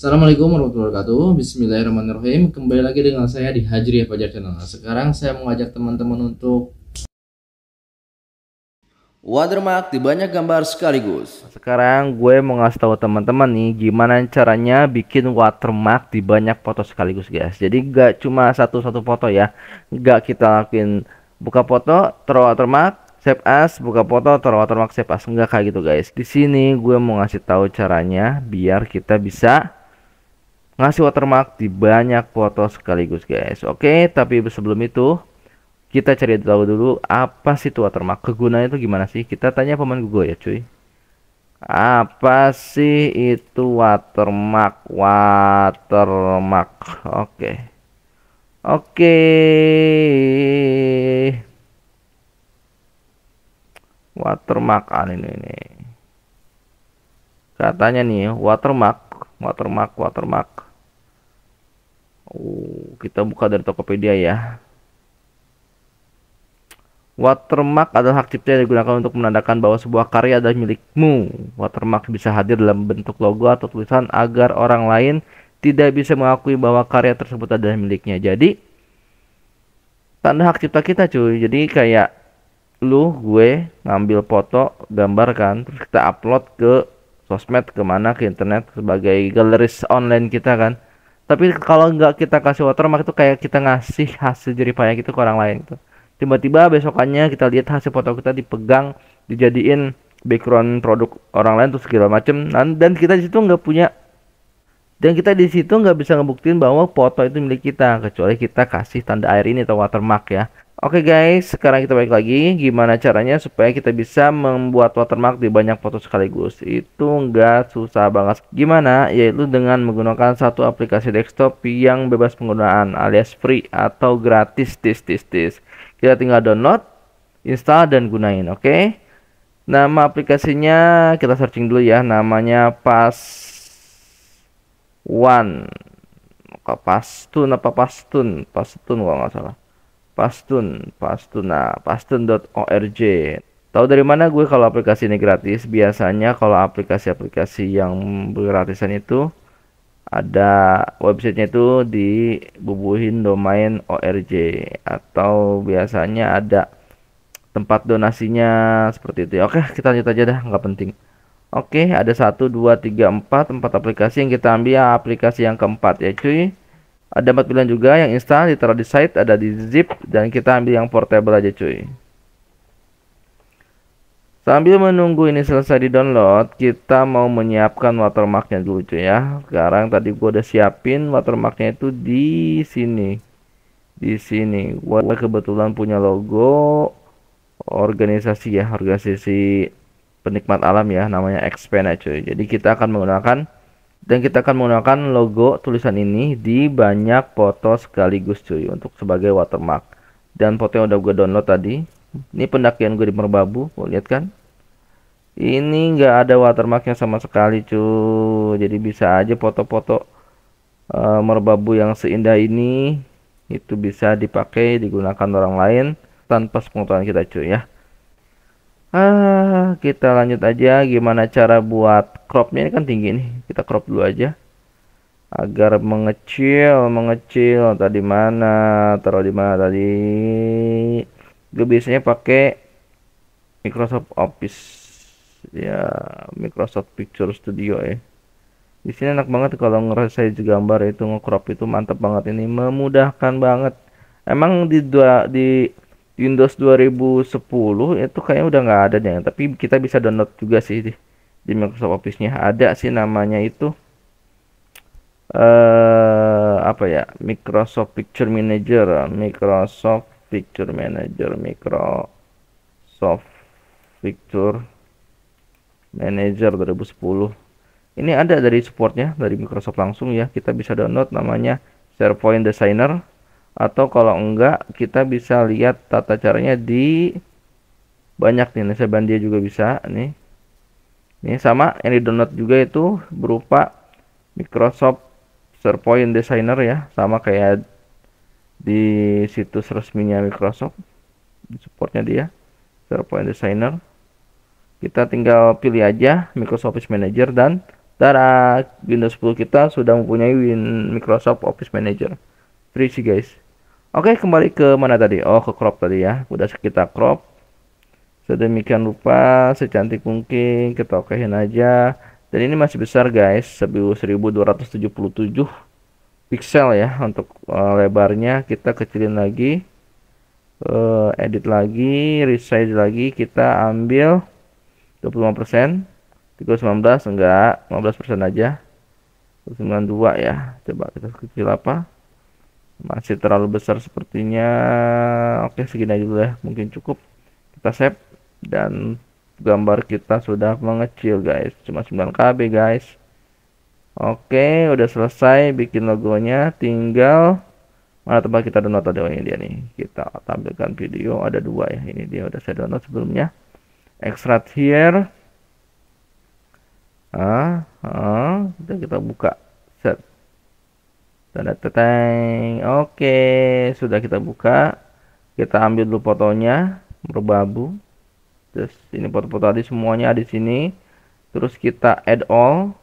Assalamualaikum warahmatullahi wabarakatuh Bismillahirrahmanirrahim Kembali lagi dengan saya di Hajri Fajar Channel nah, Sekarang saya mengajak teman-teman untuk Watermark di banyak gambar sekaligus nah, Sekarang gue mau ngasih tahu teman-teman nih Gimana caranya bikin watermark di banyak foto sekaligus guys Jadi gak cuma satu-satu foto ya Gak kita lakuin buka foto, taruh watermark, save as, buka foto, taruh watermark, save as, enggak kayak gitu guys. Di sini gue mau ngasih tahu caranya biar kita bisa ngasih watermark di banyak foto sekaligus guys oke tapi sebelum itu kita cari tahu dulu apa sih itu watermark kegunaannya itu gimana sih kita tanya pemain Google ya cuy apa sih itu watermark watermark oke oke watermark an ah, ini ini katanya nih watermark watermark watermark Oh, kita buka dari Tokopedia ya. Watermark adalah hak cipta yang digunakan untuk menandakan bahwa sebuah karya adalah milikmu. Watermark bisa hadir dalam bentuk logo atau tulisan agar orang lain tidak bisa mengakui bahwa karya tersebut adalah miliknya. Jadi tanda hak cipta kita cuy. Jadi kayak lu gue ngambil foto gambar kan terus kita upload ke sosmed kemana ke internet sebagai galeris online kita kan tapi kalau nggak kita kasih watermark itu kayak kita ngasih hasil jerih payah gitu ke orang lain gitu tiba-tiba besokannya kita lihat hasil foto kita dipegang dijadiin background produk orang lain tuh segala macem dan, dan kita di situ nggak punya dan kita di situ nggak bisa ngebuktiin bahwa foto itu milik kita kecuali kita kasih tanda air ini atau watermark ya Oke okay guys, sekarang kita balik lagi gimana caranya supaya kita bisa membuat watermark di banyak foto sekaligus. Itu nggak susah banget. Gimana? Yaitu dengan menggunakan satu aplikasi desktop yang bebas penggunaan alias free atau gratis tis tis tis. Kita tinggal download, install dan gunain, oke? Okay? Nama aplikasinya kita searching dulu ya, namanya Pas One. Pas Tun apa Pas Tun? kalau nggak salah. Pastun, Pastun, Pastuna, pastun.org. Tahu dari mana gue kalau aplikasi ini gratis? Biasanya kalau aplikasi-aplikasi yang gratisan itu ada websitenya itu dibubuhin domain org atau biasanya ada tempat donasinya seperti itu. Oke, kita lanjut aja dah, nggak penting. Oke, ada satu, dua, tiga, empat, empat aplikasi yang kita ambil, ya, aplikasi yang keempat ya cuy ada empat pilihan juga yang instan ditaruh di site, ada di zip dan kita ambil yang portable aja cuy. Sambil menunggu ini selesai di download, kita mau menyiapkan watermarknya dulu cuy ya. Sekarang tadi gua udah siapin watermarknya itu di sini. Di sini, gua kebetulan punya logo organisasi ya, organisasi penikmat alam ya, namanya Expand ya cuy. Jadi kita akan menggunakan dan kita akan menggunakan logo tulisan ini di banyak foto sekaligus cuy untuk sebagai watermark dan foto yang udah gue download tadi ini pendakian gue di Merbabu mau lihat kan ini nggak ada watermarknya sama sekali cuy jadi bisa aja foto-foto uh, Merbabu yang seindah ini itu bisa dipakai digunakan orang lain tanpa sepengetahuan kita cuy ya ah kita lanjut aja gimana cara buat cropnya ini kan tinggi nih kita crop dulu aja agar mengecil mengecil tadi mana taruh di mana tadi gue biasanya pakai Microsoft Office ya Microsoft Picture Studio ya di sini enak banget kalau ngerasain gambar itu ngecrop itu mantap banget ini memudahkan banget emang di dua di Windows 2010 itu kayaknya udah nggak ada deh tapi kita bisa download juga sih di, di Microsoft Office-nya ada sih namanya itu eh apa ya Microsoft Picture Manager Microsoft Picture Manager Microsoft Picture Manager 2010 ini ada dari supportnya dari Microsoft langsung ya kita bisa download namanya SharePoint Designer atau kalau enggak kita bisa lihat tata caranya di banyak nih Nesa Bandia juga bisa nih ini sama yang di download juga itu berupa Microsoft SharePoint Designer ya sama kayak di situs resminya Microsoft supportnya dia SharePoint Designer kita tinggal pilih aja Microsoft Office Manager dan darah Windows 10 kita sudah mempunyai Win Microsoft Office Manager berisi guys oke kembali ke mana tadi oh ke crop tadi ya udah sekitar crop sedemikian rupa secantik mungkin kita okein aja dan ini masih besar guys 1277 pixel ya untuk eh, lebarnya kita kecilin lagi eh, edit lagi resize lagi kita ambil 25% 319 enggak 15% persen aja 92 ya coba kita kecil apa masih terlalu besar sepertinya oke segini aja dulu ya mungkin cukup kita save dan gambar kita sudah mengecil guys cuma 9kb guys oke udah selesai bikin logonya tinggal mana tempat kita download ada ini dia nih kita tampilkan video ada dua ya ini dia udah saya download sebelumnya extract here ah, ah kita, kita buka set Tanda teteng. Oke, sudah kita buka. Kita ambil dulu fotonya berbabu. Terus ini foto-foto tadi semuanya ada di sini. Terus kita add all.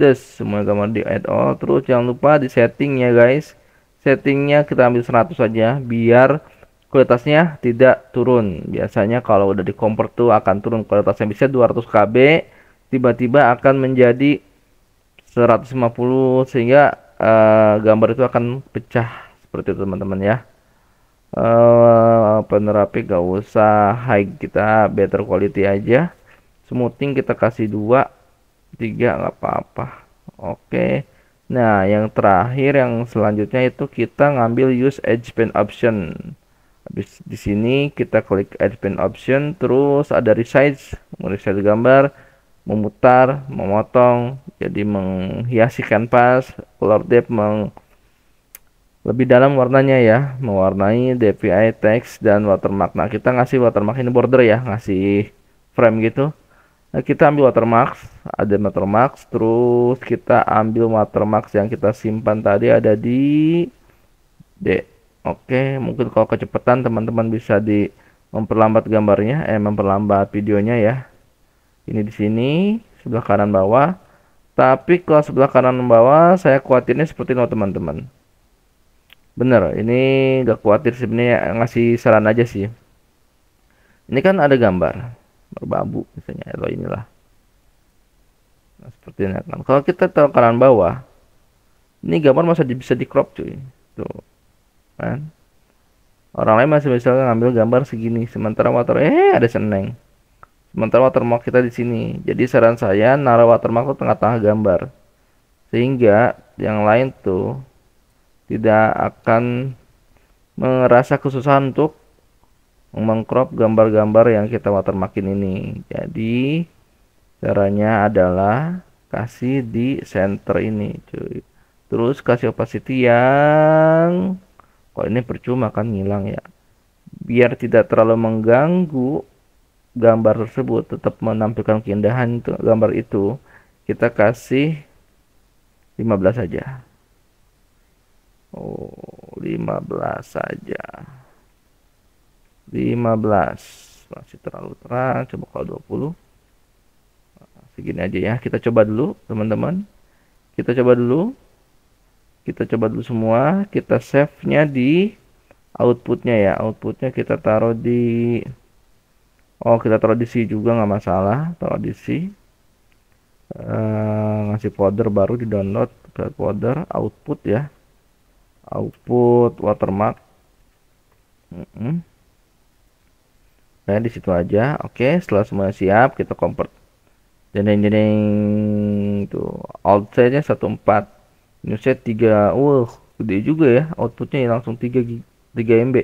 Terus semua gambar di add all. Terus jangan lupa di setting ya guys. Settingnya kita ambil 100 saja biar kualitasnya tidak turun. Biasanya kalau udah di convert tuh akan turun kualitasnya bisa 200 KB tiba-tiba akan menjadi 150 sehingga uh, gambar itu akan pecah seperti itu teman-teman ya uh, eh, penerapi gak usah high kita better quality aja smoothing kita kasih dua tiga nggak apa-apa oke okay. nah yang terakhir yang selanjutnya itu kita ngambil use edge pen option habis di sini kita klik edge pen option terus ada resize resize gambar memutar, memotong, jadi menghiasi kanvas. Color depth meng lebih dalam warnanya ya, mewarnai DPI text dan watermark. Nah, kita ngasih watermark ini border ya, ngasih frame gitu. Nah, kita ambil watermark, ada watermark, terus kita ambil watermark yang kita simpan tadi ada di D. Oke, mungkin kalau kecepatan teman-teman bisa di memperlambat gambarnya, eh memperlambat videonya ya ini di sini sebelah kanan bawah tapi kalau sebelah kanan bawah saya khawatirnya seperti ini teman-teman bener ini gak khawatir sebenarnya ngasih saran aja sih ini kan ada gambar berbabu misalnya atau inilah nah, seperti ini kan kalau kita taruh kanan bawah ini gambar masa bisa di crop cuy tuh kan orang lain masih misalnya ngambil gambar segini sementara motor eh ada seneng Sementara watermark kita di sini. Jadi saran saya naruh watermark tuh tengah-tengah gambar. Sehingga yang lain tuh tidak akan merasa kesusahan untuk mengcrop gambar-gambar yang kita watermarkin ini. Jadi caranya adalah kasih di center ini, cuy. Terus kasih opacity yang kalau ini percuma kan ngilang ya. Biar tidak terlalu mengganggu gambar tersebut tetap menampilkan keindahan itu, gambar itu kita kasih 15 saja Oh 15 saja 15 masih terlalu terang coba kalau 20 nah, segini aja ya kita coba dulu teman-teman kita coba dulu kita coba dulu semua kita save nya di outputnya ya outputnya kita taruh di oh kita taruh di C juga nggak masalah taruh di C uh, ngasih folder baru di download ke folder output ya output watermark mm -hmm. nah di situ aja oke setelah semua siap kita convert jeneng jeneng itu satu nya 14 set tiga uh gede juga ya outputnya langsung 3 tiga MB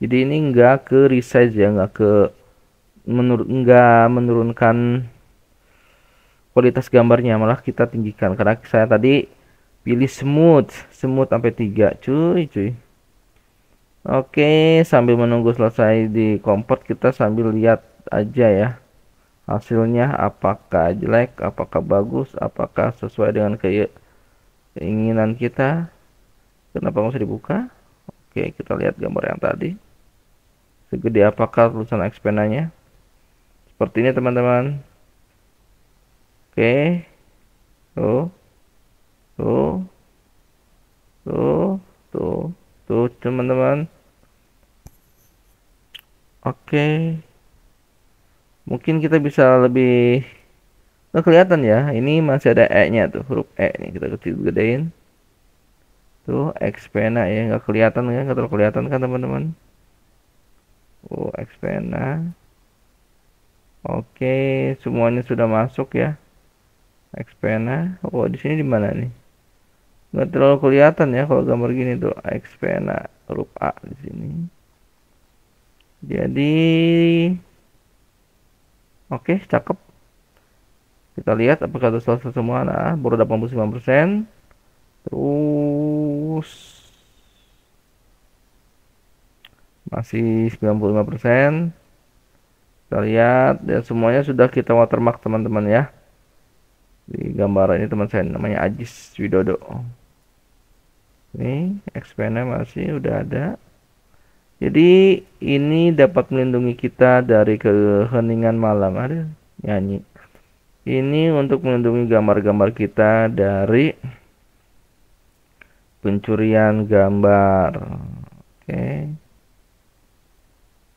jadi ini enggak ke resize ya enggak ke menur nggak menurunkan kualitas gambarnya malah kita tinggikan karena saya tadi pilih smooth smooth sampai 3 cuy cuy Oke sambil menunggu selesai di kompor kita sambil lihat aja ya hasilnya apakah jelek apakah bagus apakah sesuai dengan keinginan kita kenapa masih dibuka Oke kita lihat gambar yang tadi segede apakah tulisan ekspenanya seperti ini teman-teman oke tuh tuh tuh tuh tuh teman-teman oke mungkin kita bisa lebih Nah, kelihatan ya, ini masih ada E-nya tuh, huruf E nih kita kecil gedein. Tuh, expena ya, nggak kelihatan ya, nggak terlalu kelihatan kan teman-teman. Oh, expena. Oke, semuanya sudah masuk ya. Expena, Oh, di sini di mana nih? Nggak terlalu kelihatan ya kalau gambar gini tuh Expena, huruf A di sini. Jadi Oke, cakep. Kita lihat apakah ada selesai semua. Nah, baru 89%. Terus masih 95% kita lihat dan ya, semuanya sudah kita watermark teman-teman ya di gambar ini teman saya namanya Ajis Widodo ini expandnya masih udah ada jadi ini dapat melindungi kita dari keheningan malam ada nyanyi ini untuk melindungi gambar-gambar kita dari pencurian gambar oke okay.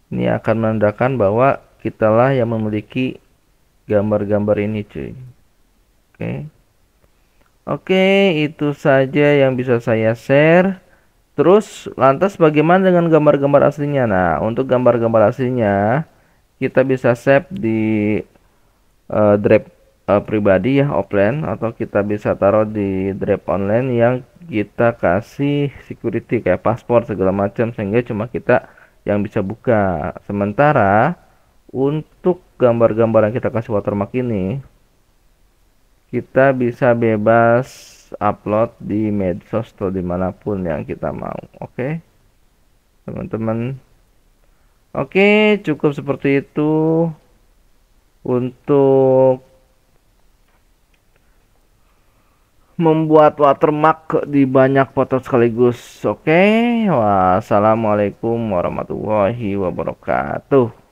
ini akan menandakan bahwa kitalah yang memiliki gambar-gambar ini cuy oke okay. oke okay, itu saja yang bisa saya share terus lantas bagaimana dengan gambar-gambar aslinya nah untuk gambar-gambar aslinya kita bisa save di uh, drive uh, pribadi ya offline atau kita bisa taruh di drive online yang kita kasih security kayak paspor segala macam sehingga cuma kita yang bisa buka sementara untuk gambar-gambar yang kita kasih watermark ini kita bisa bebas upload di medsos atau dimanapun yang kita mau oke okay? teman-teman oke okay, cukup seperti itu untuk membuat watermark di banyak foto sekaligus oke okay? wassalamualaikum warahmatullahi wabarakatuh